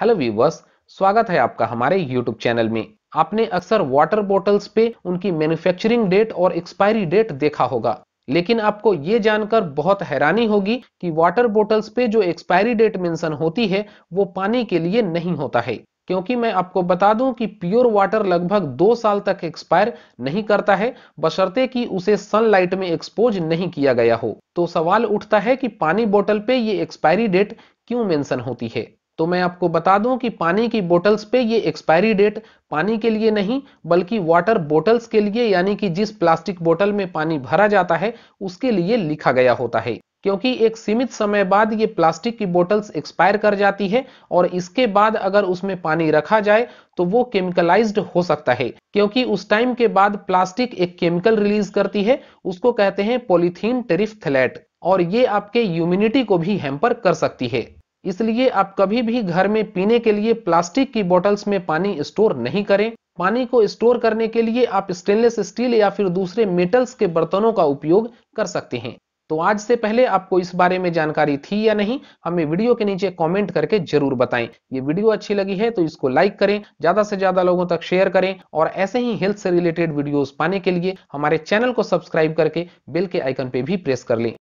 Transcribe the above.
hello viewers स्वागत है आपका हमारे यूट्यूब चैनल में आपने अक्सर वाटर बॉटल्स पे उनकी मैन्युफैक्चरिंग डेट और एक्सपायरी डेट देखा होगा लेकिन आपको ये जानकर बहुत हैरानी होगी कि वाटर बॉटल्स पे जो एक्सपायरी डेट मेंशन होती है वो पानी के लिए नहीं होता है क्योंकि मैं आपको बता दूं कि प्योर वाटर लगभग दो साल तक एक्सपायर नहीं करता है बशर्ते कि उसे सनलाइट में एक्सपोज नहीं किया गया हो तो सवाल उठता है कि पानी बोतल पे ये एक्सपायरी डेट क्यों मेंशन होती है तो मैं आपको बता दूं कि पानी की बोटल्स पे ये एक्सपायरी डेट पानी के लिए नहीं बल्कि वाटर बोटल्स के लिए यानी कि जिस प्लास्टिक बोटल में पानी भरा जाता है उसके लिए लिखा गया होता है क्योंकि एक सीमित समय बाद ये प्लास्टिक की बोटल्स एक्सपायर कर जाती है और इसके बाद अगर उसमें पानी रखा जाए तो वो केमिकलाइज्ड हो सकता है क्योंकि उस टाइम के बाद प्लास्टिक एक केमिकल रिलीज करती है उसको कहते हैं पोलिथीन टेरिफ और ये आपके यूमिनिटी को भी हैम्पर कर सकती है इसलिए आप कभी भी घर में पीने के लिए प्लास्टिक की बॉटल्स में पानी स्टोर नहीं करें पानी को स्टोर करने के लिए आप स्टेनलेस स्टील या फिर दूसरे मेटल्स के बर्तनों का उपयोग कर सकते हैं तो आज से पहले आपको इस बारे में जानकारी थी या नहीं हमें वीडियो के नीचे कमेंट करके जरूर बताएं ये वीडियो अच्छी लगी है तो इसको लाइक करें ज्यादा से ज्यादा लोगों तक शेयर करें और ऐसे ही हेल्थ से रिलेटेड वीडियोस पाने के लिए हमारे चैनल को सब्सक्राइब करके बेल के आइकन पे भी प्रेस कर लें